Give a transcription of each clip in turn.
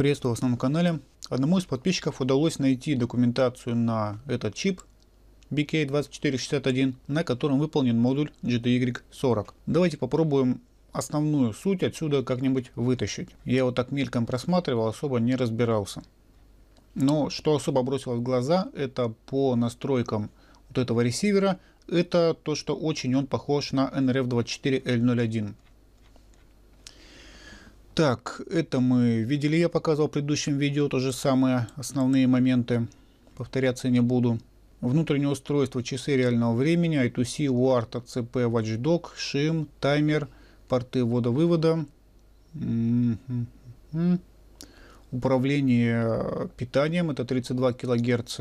Приветствую в основном канале. Одному из подписчиков удалось найти документацию на этот чип BK2461, на котором выполнен модуль GTY40. Давайте попробуем основную суть отсюда как-нибудь вытащить. Я его так мельком просматривал, особо не разбирался. Но что особо бросилось в глаза, это по настройкам вот этого ресивера, это то, что очень он похож на NRF24L01. Так, это мы видели, я показывал в предыдущем видео, то же самое, основные моменты, повторяться не буду. Внутреннее устройство, часы реального времени, I2C, UART, ACP, Watchdog, шим, таймер, порты ввода-вывода, управление э, питанием, это 32 кГц,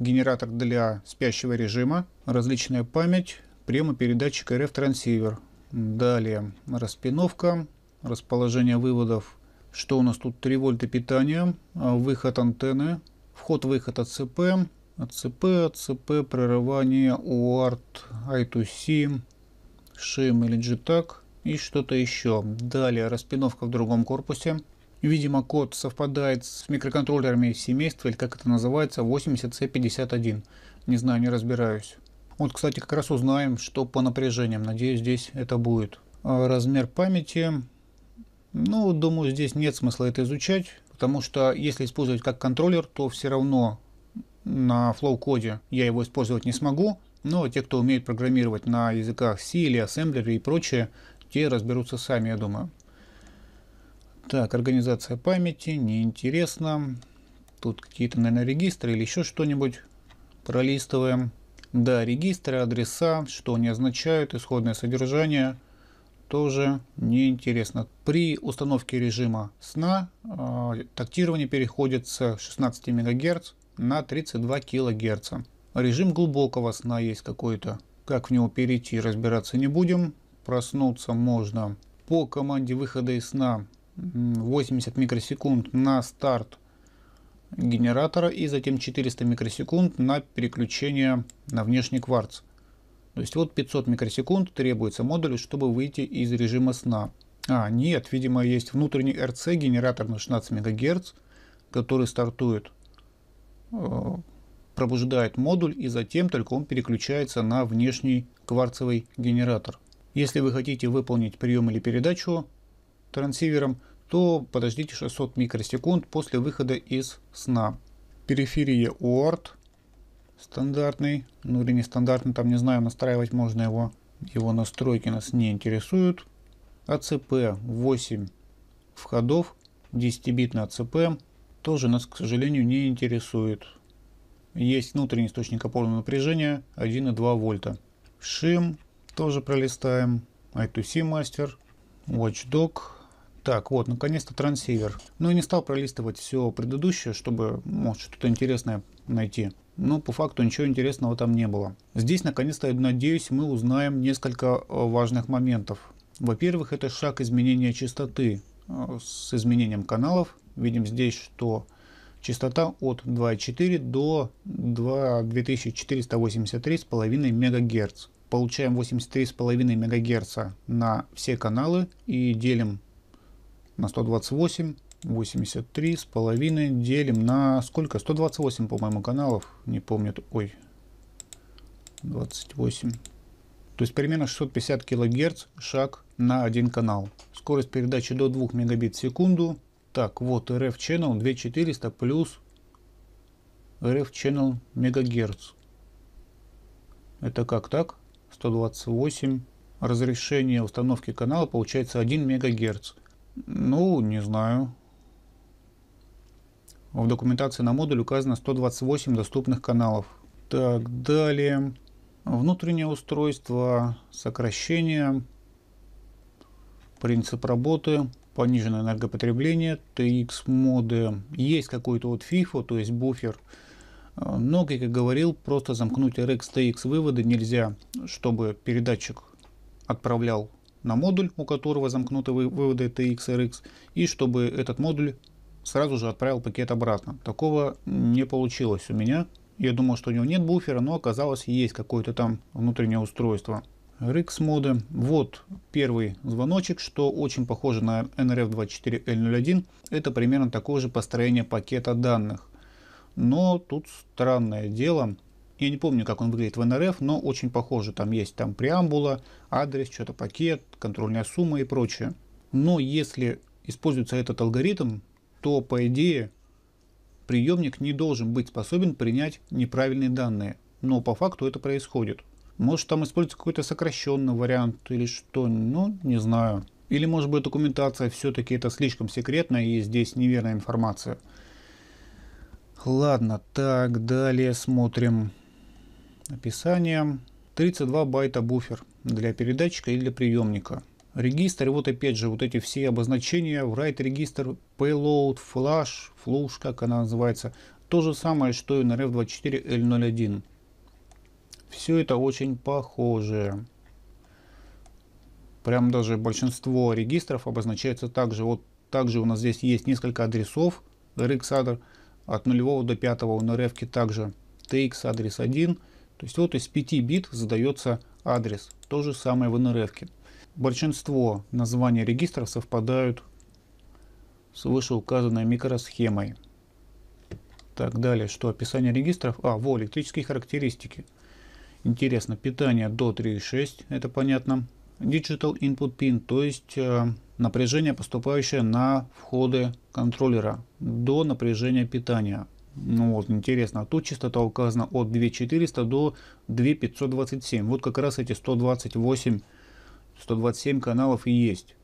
генератор для спящего режима, различная память, прямо передатчик RF-трансивер. Далее распиновка, расположение выводов, что у нас тут 3 вольта питания, а, выход антенны, вход-выход от ЦП, АЦП, АЦП, прерывание, УАРТ, I2C, а шим или GTAC и что-то еще. Далее распиновка в другом корпусе. Видимо, код совпадает с микроконтроллерами семейства, или как это называется, 80C51. Не знаю, не разбираюсь. Вот, кстати, как раз узнаем, что по напряжениям. Надеюсь, здесь это будет. А, размер памяти ну, думаю, здесь нет смысла это изучать, потому что если использовать как контроллер, то все равно на флоу-коде я его использовать не смогу, но те, кто умеет программировать на языках C или ассемблере и прочее, те разберутся сами, я думаю. Так, организация памяти, неинтересно. Тут какие-то, наверное, регистры или еще что-нибудь. Пролистываем. Да, регистры, адреса, что они означают, исходное содержание – тоже неинтересно. При установке режима сна э, тактирование переходит с 16 МГц на 32 кГц. Режим глубокого сна есть какой-то. Как в него перейти, разбираться не будем. Проснуться можно по команде выхода из сна 80 микросекунд на старт генератора и затем 400 микросекунд на переключение на внешний кварц. То есть вот 500 микросекунд требуется модулю, чтобы выйти из режима сна. А, нет, видимо, есть внутренний РЦ-генератор на 16 МГц, который стартует, э, пробуждает модуль, и затем только он переключается на внешний кварцевый генератор. Если вы хотите выполнить прием или передачу трансивером, то подождите 600 микросекунд после выхода из сна. Периферия ОАРТ стандартный, ну или нестандартный, там не знаю, настраивать можно его. Его настройки нас не интересуют. АЦП 8 входов, 10-битный АЦП тоже нас, к сожалению, не интересует. Есть внутренний источник опорного напряжения 1,2 вольта. Шим тоже пролистаем. I2C а мастер. Watchdog. Так, вот, наконец-то трансивер. Ну и не стал пролистывать все предыдущее, чтобы, может, что-то интересное найти. Но по факту ничего интересного там не было. Здесь наконец-то, надеюсь, мы узнаем несколько э, важных моментов. Во-первых, это шаг изменения частоты э, с изменением каналов. Видим здесь, что частота от 2,4 до 2483,5 МГц. Получаем 83,5 МГц на все каналы и делим на 128 83 с половиной делим на сколько? 128, по-моему, каналов. Не помню. Ой. 28. То есть примерно 650 килогерц шаг на один канал. Скорость передачи до 2 мегабит в секунду. Так, вот RF Channel 2400 плюс RF Channel мегагерц. Это как так? 128. Разрешение установки канала получается 1 мегагерц. Ну, не знаю. В документации на модуль указано 128 доступных каналов. Так, далее. Внутреннее устройство, сокращение, принцип работы, пониженное энергопотребление, TX-моды. Есть какой-то вот FIFO, то есть буфер. Но, как я говорил, просто замкнуть RX TX выводы нельзя, чтобы передатчик отправлял на модуль, у которого замкнуты выводы TX RX, и чтобы этот модуль сразу же отправил пакет обратно. Такого не получилось у меня. Я думал, что у него нет буфера, но оказалось есть какое-то там внутреннее устройство. Rix моды. Вот первый звоночек, что очень похоже на NRF24L01. Это примерно такое же построение пакета данных. Но тут странное дело. Я не помню, как он выглядит в NRF, но очень похоже. Там есть там преамбула, адрес, что-то пакет, контрольная сумма и прочее. Но если используется этот алгоритм, то, по идее, приемник не должен быть способен принять неправильные данные, но по факту это происходит. Может там используется какой-то сокращенный вариант или что, ну не знаю. Или может быть документация все-таки это слишком секретно и здесь неверная информация. Ладно, так, далее смотрим. Описание. 32 байта буфер для передатчика или для приемника регистр. И вот опять же, вот эти все обозначения, write регистр, payload, flash, flush, как она называется. То же самое, что и на RF24L01. Все это очень похоже. Прям даже большинство регистров обозначается так же. Вот также у нас здесь есть несколько адресов RX-адр от 0 до 5 на RF также TX адрес 1. То есть вот из 5 бит задается адрес. То же самое в NRF. -ке. Большинство названий регистров совпадают с вышеуказанной микросхемой. Так, далее, что описание регистров? А, во, электрические характеристики. Интересно, питание до 3,6, это понятно. Digital Input Pin, то есть э, напряжение, поступающее на входы контроллера до напряжения питания. Ну вот, интересно, а тут частота указана от 2400 до 2527. Вот как раз эти 128 127 каналов и есть.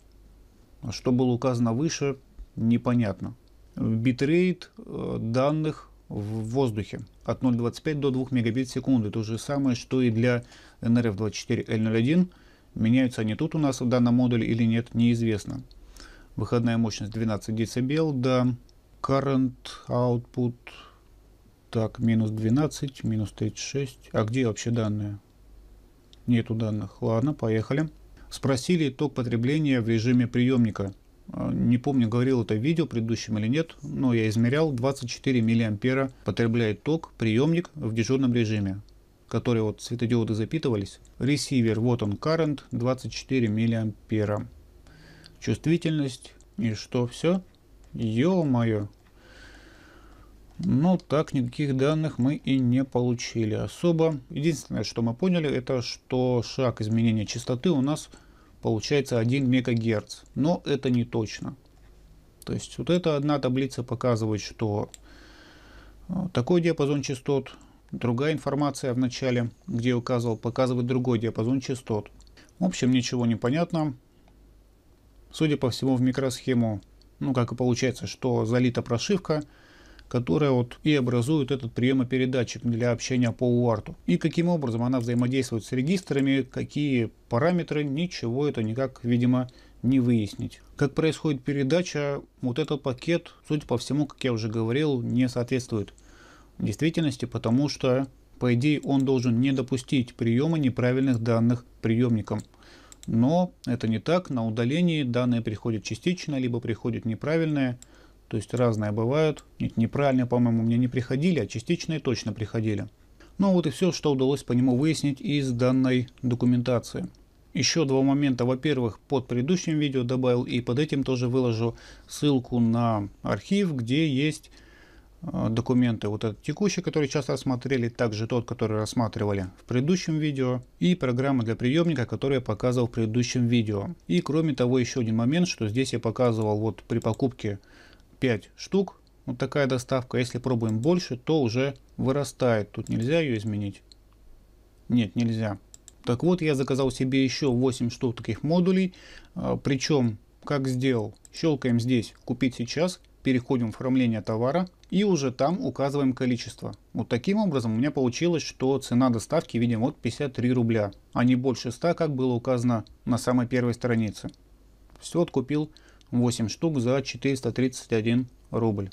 А что было указано выше, непонятно. Битрейт э, данных в воздухе от 0,25 до 2 мегабит в секунду. То же самое, что и для NRF24L01. Меняются они тут у нас в данном модуле или нет, неизвестно. Выходная мощность 12 дБ, да. Current output, так, минус 12, минус 36. А где вообще данные? Нету данных. Ладно, поехали. Спросили итог потребления в режиме приемника. А, не помню, говорил это в видео предыдущем или нет, но я измерял 24 мА потребляет ток приемник в дежурном режиме, который вот светодиоды запитывались. Ресивер, вот он, current 24 мА. Чувствительность и что, все? Ё-моё, но ну, так никаких данных мы и не получили особо. Единственное, что мы поняли, это что шаг изменения частоты у нас получается 1 мегагерц. Но это не точно. То есть вот эта одна таблица показывает, что э, такой диапазон частот, другая информация в начале, где я указывал, показывает другой диапазон частот. В общем, ничего не понятно. Судя по всему, в микросхему, ну как и получается, что залита прошивка, которая вот и образует этот приемопередатчик для общения по УАРТу. И каким образом она взаимодействует с регистрами, какие параметры, ничего это никак, видимо, не выяснить. Как происходит передача, вот этот пакет, судя по всему, как я уже говорил, не соответствует действительности, потому что, по идее, он должен не допустить приема неправильных данных приемником. Но это не так, на удалении данные приходят частично, либо приходят неправильные, то есть разные бывают. Нет, неправильные, по-моему, мне не приходили, а частичные точно приходили. Ну вот и все, что удалось по нему выяснить из данной документации. Еще два момента. Во-первых, под предыдущим видео добавил и под этим тоже выложу ссылку на архив, где есть э, документы. Вот этот текущий, который сейчас рассмотрели, также тот, который рассматривали в предыдущем видео, и программа для приемника, которую я показывал в предыдущем видео. И кроме того, еще один момент, что здесь я показывал вот при покупке 5 штук. Вот такая доставка. Если пробуем больше, то уже вырастает. Тут нельзя ее изменить. Нет, нельзя. Так вот, я заказал себе еще 8 штук таких модулей. А, Причем, как сделал, щелкаем здесь «Купить сейчас», переходим в оформление товара и уже там указываем количество. Вот таким образом у меня получилось, что цена доставки, видим, вот 53 рубля, а не больше 100, как было указано на самой первой странице. Все, откупил 8 штук за 431 рубль.